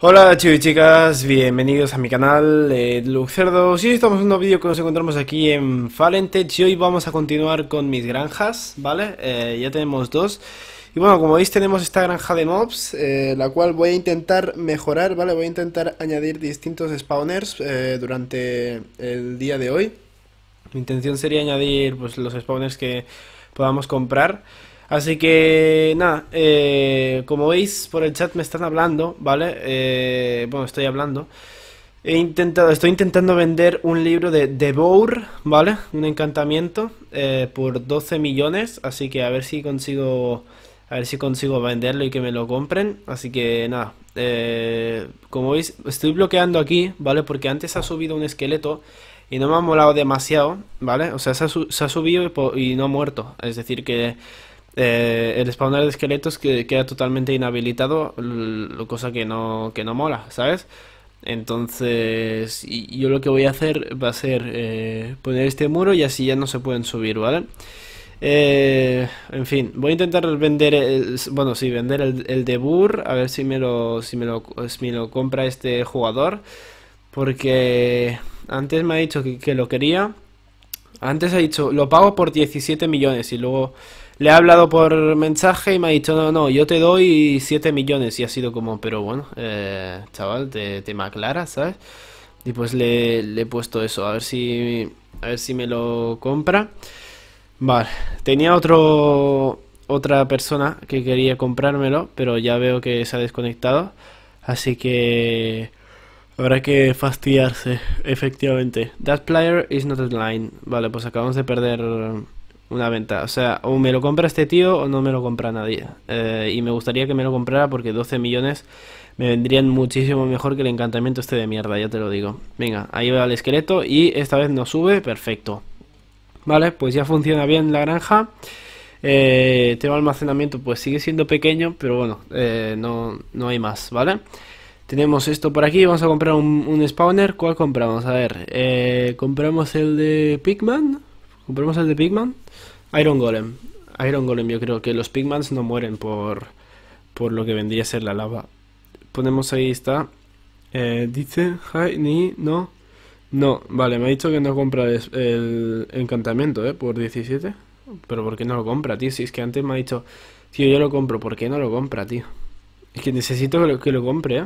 Hola chicos y chicas, bienvenidos a mi canal eh, Cerdos y hoy estamos en un nuevo vídeo que nos encontramos aquí en Falentech y hoy vamos a continuar con mis granjas, ¿vale? Eh, ya tenemos dos y bueno, como veis tenemos esta granja de mobs, eh, la cual voy a intentar mejorar, ¿vale? Voy a intentar añadir distintos spawners eh, durante el día de hoy Mi intención sería añadir pues, los spawners que podamos comprar Así que nada, eh, como veis por el chat me están hablando, ¿vale? Eh, bueno, estoy hablando. He intentado, estoy intentando vender un libro de Devour, ¿vale? Un encantamiento eh, por 12 millones, así que a ver si consigo a ver si consigo venderlo y que me lo compren. Así que nada, como veis estoy bloqueando aquí, ¿vale? Porque antes ha subido un esqueleto y no me ha molado demasiado, ¿vale? O sea, se ha, subido y no ha muerto, es decir que eh, el spawner de esqueletos que queda totalmente inhabilitado, cosa que no, que no mola, ¿sabes? Entonces, yo lo que voy a hacer va a ser eh, poner este muro y así ya no se pueden subir, ¿vale? Eh, en fin, voy a intentar vender, bueno, sí, vender el, el de Burr, a ver si me, lo, si me lo, si me lo compra este jugador, porque antes me ha dicho que, que lo quería, antes ha dicho, lo pago por 17 millones y luego le he hablado por mensaje y me ha dicho, no, no, yo te doy 7 millones. Y ha sido como, pero bueno, eh, chaval, te, te me ¿sabes? Y pues le, he puesto eso, a ver si, a ver si me lo compra. Vale, tenía otro otra persona que quería comprármelo, pero ya veo que se ha desconectado. Así que habrá que fastidiarse, efectivamente. That player is not online. Vale, pues acabamos de perder una venta. O sea, o me lo compra este tío o no me lo compra nadie. Eh, y me gustaría que me lo comprara porque 12 millones me vendrían muchísimo mejor que el encantamiento este de mierda, ya te lo digo. Venga, ahí va el esqueleto y esta vez no sube, perfecto. Vale, pues ya funciona bien la granja. Eh, tema almacenamiento pues sigue siendo pequeño, pero bueno, eh, no, no hay más, ¿vale? Tenemos esto por aquí, vamos a comprar un, spawner. ¿Cuál compramos? A ver, eh, compramos el de Pigman. Compramos el de Pigman. Iron Golem. Iron Golem, yo creo que los Pigmans no mueren por, por lo que vendría a ser la lava. Ponemos ahí, está. Eh, dice, hi, ni, no. No, vale, me ha dicho que no compra el encantamiento, ¿eh? Por 17. Pero ¿por qué no lo compra, tío? Si es que antes me ha dicho, tío, yo lo compro. ¿Por qué no lo compra, tío? Es que necesito que lo, que lo compre, ¿eh?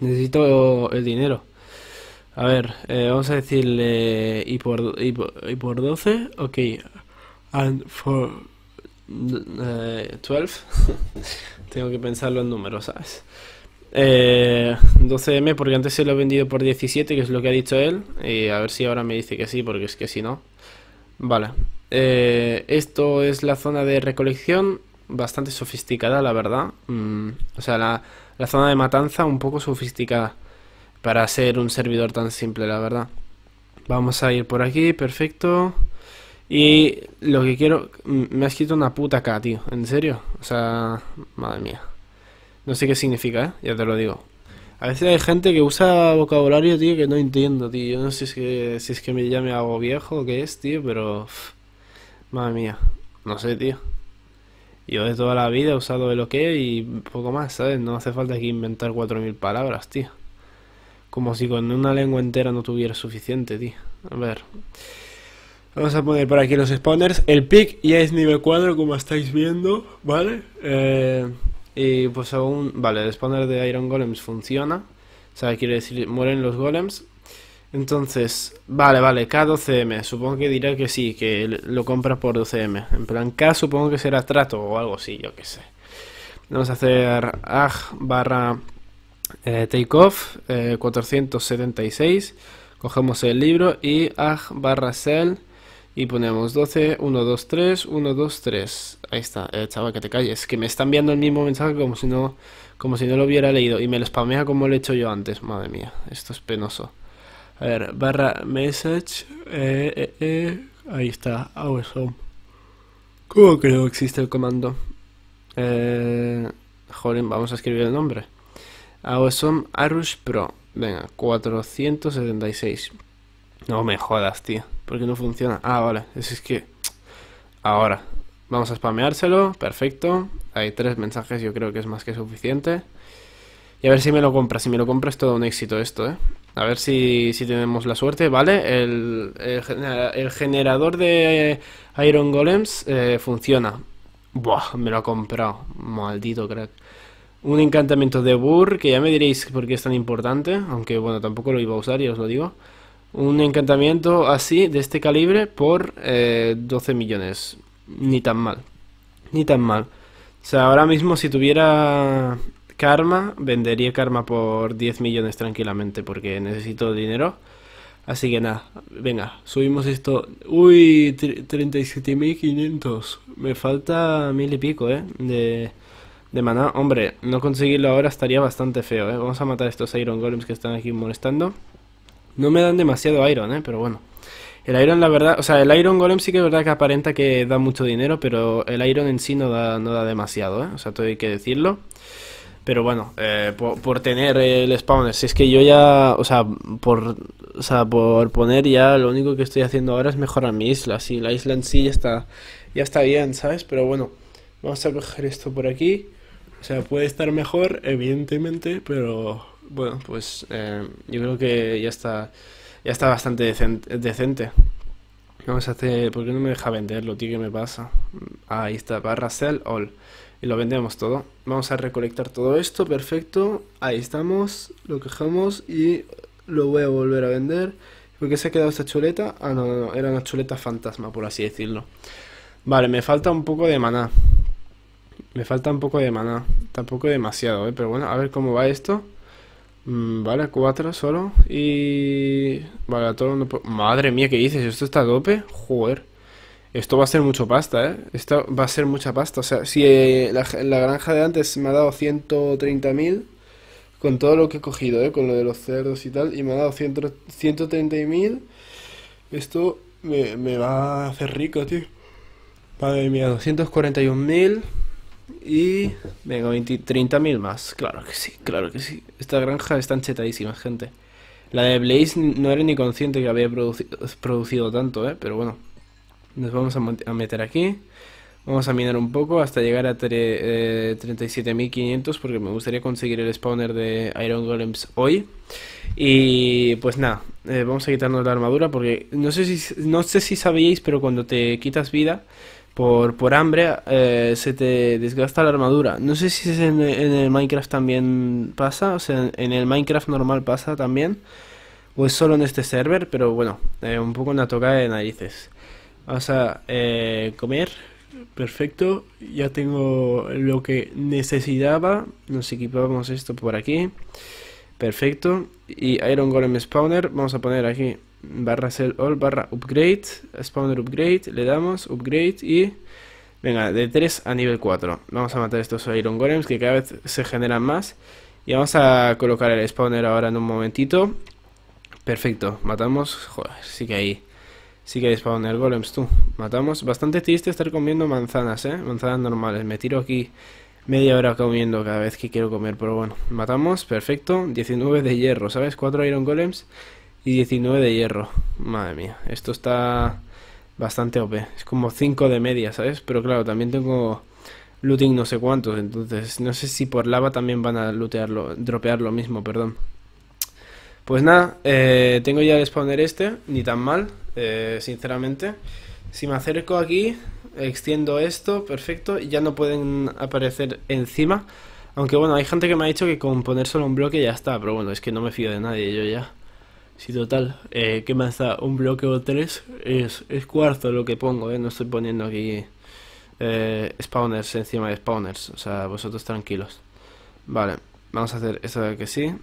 Necesito el dinero. A ver, eh, vamos a decirle y por, y por, y por 12, ok. And for 12, eh, tengo que pensarlo en números, ¿sabes? Eh, 12M, porque antes se lo he vendido por 17, que es lo que ha dicho él. Y a ver si ahora me dice que sí, porque es que si no. Vale. Eh, esto es la zona de recolección, bastante sofisticada, la verdad. Mm, o sea, la zona de matanza un poco sofisticada para hacer un servidor tan simple, la verdad. Vamos a ir por aquí, perfecto. Y lo que quiero... Me ha escrito una puta acá, tío. ¿En serio? O sea... Madre mía. No sé qué significa, ¿eh? Ya te lo digo. A veces hay gente que usa vocabulario, tío, que no entiendo, tío. Yo no sé si es que, me, ya me hago viejo o qué es, tío, pero... madre mía. No sé, tío. Yo de toda la vida he usado el ok y poco más, ¿sabes? No hace falta que inventar 4.000 palabras, tío. Como si con una lengua entera no tuviera suficiente, tío. A ver. Vamos a poner por aquí los spawners. El pick ya es nivel 4, como estáis viendo, ¿vale? Eh, y pues aún... Vale, el spawner de Iron Golems funciona. O sea, quiere decir, mueren los golems. Entonces, vale, vale, K12M. Supongo que dirá que sí, que lo compra por 12M. En plan, K supongo que será trato o algo así, yo qué sé. Vamos a hacer AG barra eh, take off 476 eh, cogemos el libro y aj barra cell y ponemos 12, 1, 2, 3, 1, 2, 3. Ahí está, eh, chaval, que te calles. Que me están viendo el mismo mensaje como si no como si no lo hubiera leído. Y me lo spamea como lo he hecho yo antes. Madre mía, esto es penoso. A ver, barra message. ahí está, Awesome, home. ¿Cómo creo que existe el comando? joder, vamos a escribir el nombre. Awesome Arush Pro. Venga, 476. No me jodas, tío. ¿Por qué no funciona? Ah, vale. Es, que... Ahora. Vamos a spameárselo. Perfecto. Hay tres mensajes. Yo creo que es más que suficiente. Y a ver si me lo compra. Si me lo compra es todo un éxito esto, ¿eh? A ver si, tenemos la suerte, ¿vale? El, el, generador de Iron Golems eh, funciona. Buah, me lo ha comprado. Maldito crack. Un encantamiento de Burr, que ya me diréis por qué es tan importante, aunque bueno, tampoco lo iba a usar, ya os lo digo. Un encantamiento así, de este calibre, por 12 eh, millones. Ni tan mal. Ni tan mal. O sea, ahora mismo si tuviera karma, vendería karma por 10 millones tranquilamente, porque necesito dinero. Así que nada, venga, subimos esto. Uy, 37.500. Me falta mil y pico, ¿eh? De de maná. Hombre, no conseguirlo ahora estaría bastante feo, ¿eh? Vamos a matar estos Iron Golems que están aquí molestando. No me dan demasiado Iron, ¿eh? Pero bueno. El Iron, la verdad... O sea, el Iron Golem sí que es verdad que aparenta que da mucho dinero, pero el Iron en sí no da, no da demasiado, ¿eh? O sea, todo hay que decirlo. Pero bueno, eh, por, tener el spawner, si es que yo ya, o sea, por, o sea, por poner ya, lo único que estoy haciendo ahora es mejorar mi isla. Sí, la isla en sí ya está, ya está bien, ¿sabes? Pero bueno, vamos a coger esto por aquí. O sea, puede estar mejor, evidentemente, pero bueno, pues eh, yo creo que ya está, ya está bastante decente. Vamos a hacer, ¿por qué no me deja venderlo, tío? ¿Qué me pasa? Ahí está, barra sell all. Y lo vendemos todo. Vamos a recolectar todo esto, perfecto. Ahí estamos, lo quejamos y lo voy a volver a vender. ¿Por qué se ha quedado esta chuleta? Ah, no, no, no, era una chuleta fantasma, por así decirlo. Vale, me falta un poco de maná. Me falta un poco de mana Tampoco demasiado, ¿eh? Pero bueno, a ver cómo va esto. Mm, vale, cuatro solo. Y... Vale, a todo el mundo Madre mía, ¿qué dices? ¿Esto está a tope? Joder. Esto va a ser mucho pasta, ¿eh? Esto va a ser mucha pasta. O sea, si eh, la, granja de antes me ha dado 130.000 con todo lo que he cogido, ¿eh? Con lo de los cerdos y tal. Y me ha dado 130.000. Esto me, me va a hacer rico, tío. Madre mía, 241.000. Y venga, 30.000 más. Claro que sí, claro que sí. Esta granja está enchetadísima, gente. La de Blaze no era ni consciente que había producido tanto, ¿eh? Pero bueno. Nos vamos a, meter aquí. Vamos a minar un poco hasta llegar a 37.500 eh, porque me gustaría conseguir el spawner de Iron Golems hoy. Y pues nada, eh, vamos a quitarnos la armadura porque no sé, si, no sé si sabíais, pero cuando te quitas vida por, por hambre eh, se te desgasta la armadura. No sé si en, el Minecraft también pasa, o sea, en el Minecraft normal pasa también, o es solo en este server, pero bueno, eh, un poco una toca de narices. Vamos a eh, comer, perfecto, ya tengo lo que necesitaba, nos equipamos esto por aquí, perfecto, y Iron Golem Spawner, vamos a poner aquí barra sell all barra upgrade, spawner upgrade, le damos upgrade y venga, de 3 a nivel 4. Vamos a matar estos Iron Golems que cada vez se generan más y vamos a colocar el spawner ahora en un momentito. Perfecto, matamos, joder, sí que hay sí que hay spawner golems tú. Matamos, bastante triste estar comiendo manzanas, eh, manzanas normales. Me tiro aquí media hora comiendo cada vez que quiero comer, pero bueno, matamos, perfecto, 19 de hierro, ¿sabes? 4 Iron Golems y 19 de hierro. Madre mía, esto está bastante OP. Es como 5 de media, ¿sabes? Pero claro, también tengo looting no sé cuántos, entonces no sé si por lava también van a lootearlo, dropear lo mismo, perdón. Pues nada, eh, tengo ya el spawner este, ni tan mal, eh, sinceramente. Si me acerco aquí, extiendo esto, perfecto, ya no pueden aparecer encima. Aunque bueno, hay gente que me ha dicho que con poner solo un bloque ya está, pero bueno, es que no me fío de nadie yo ya. Si total. Eh, ¿Qué más Un bloque o tres. Es, cuarto lo que pongo, ¿eh? No estoy poniendo aquí eh, spawners encima de spawners. O sea, vosotros tranquilos. Vale, vamos a hacer esto de que sí.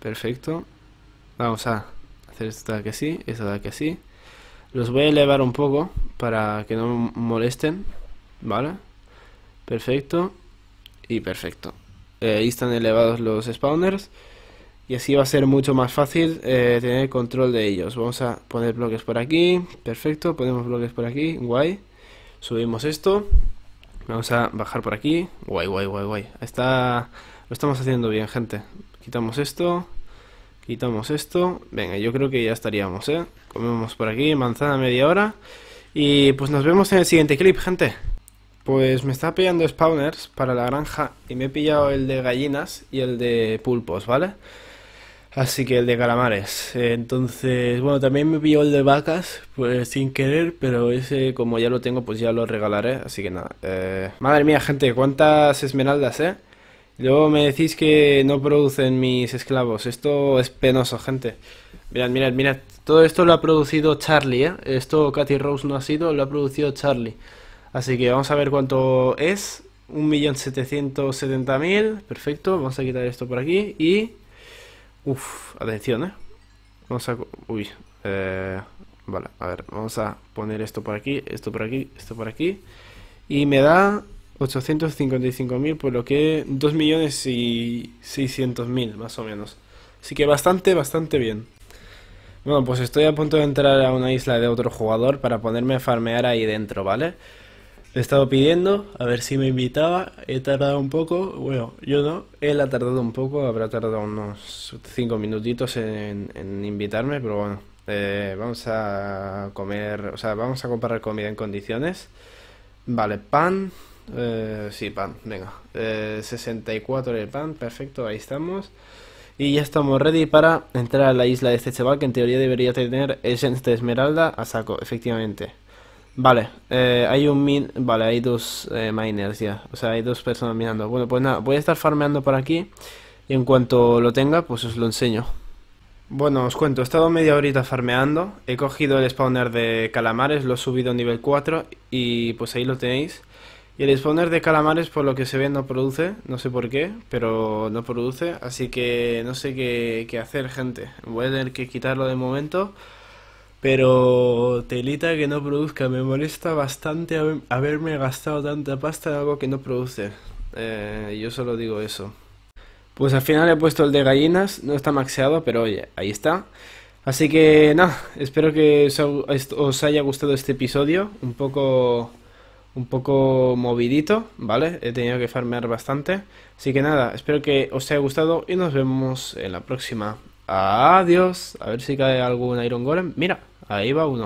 Perfecto. Vamos a hacer esto de que sí, esto de que sí. Los voy a elevar un poco para que no molesten. Vale. Perfecto. Y perfecto. Eh, ahí están elevados los spawners y así va a ser mucho más fácil eh, tener control de ellos. Vamos a poner bloques por aquí, perfecto, ponemos bloques por aquí, guay. Subimos esto, vamos a bajar por aquí, guay, guay, guay, guay. Está, lo estamos haciendo bien, gente. Quitamos esto, quitamos esto, venga, yo creo que ya estaríamos, ¿eh? Comemos por aquí, manzana media hora, y pues nos vemos en el siguiente clip, gente. Pues me está pillando spawners para la granja y me he pillado el de gallinas y el de pulpos, ¿vale? Así que el de calamares. Entonces, bueno, también me pilló el de vacas, pues sin querer, pero ese como ya lo tengo, pues ya lo regalaré. Así que nada. Eh, madre mía, gente, ¿cuántas esmeraldas, eh? Luego me decís que no producen mis esclavos. Esto es penoso, gente. Mirad, mirad, mirad. Todo esto lo ha producido Charlie, ¿eh? Esto Katy Rose no ha sido, lo ha producido Charlie. Así que vamos a ver cuánto es. 1.770.000. Perfecto. Vamos a quitar esto por aquí. Y Uf, atención, ¿eh? Vamos a... Uy. Eh, vale, a ver, vamos a poner esto por aquí, esto por aquí, esto por aquí. Y me da 855.000, por lo que 2.600.000, millones y más o menos. Así que bastante, bastante bien. Bueno, pues estoy a punto de entrar a una isla de otro jugador para ponerme a farmear ahí dentro, ¿vale? vale he estado pidiendo a ver si me invitaba. He tardado un poco. Bueno, yo no. Él ha tardado un poco. Habrá tardado unos 5 minutitos en, invitarme. Pero bueno, eh, vamos a comer. O sea, vamos a comparar comida en condiciones. Vale, pan. Eh, sí, pan. Venga. 64 eh, de pan. Perfecto, ahí estamos. Y ya estamos ready para entrar a la isla de este chaval que en teoría debería tener Essence de Esmeralda a saco, efectivamente. Vale, eh, hay un min... Vale, hay dos eh, miners ya. O sea, hay dos personas minando. Bueno, pues nada, voy a estar farmeando por aquí. Y en cuanto lo tenga, pues os lo enseño. Bueno, os cuento, he estado media horita farmeando. He cogido el spawner de calamares, lo he subido a nivel 4. Y pues ahí lo tenéis. Y el spawner de calamares, por lo que se ve, no produce. No sé por qué, pero no produce. Así que no sé qué, qué hacer, gente. Voy a tener que quitarlo de momento. Pero telita que no produzca, me molesta bastante haberme gastado tanta pasta en algo que no produce. Eh, yo solo digo eso. Pues al final he puesto el de gallinas, no está maxeado, pero oye, ahí está. Así que nada, espero que os, os haya gustado este episodio, un poco un poco movidito, ¿vale? He tenido que farmear bastante. Así que nada, espero que os haya gustado y nos vemos en la próxima. Adiós. A ver si cae algún Iron Golem. Mira, ahí va uno.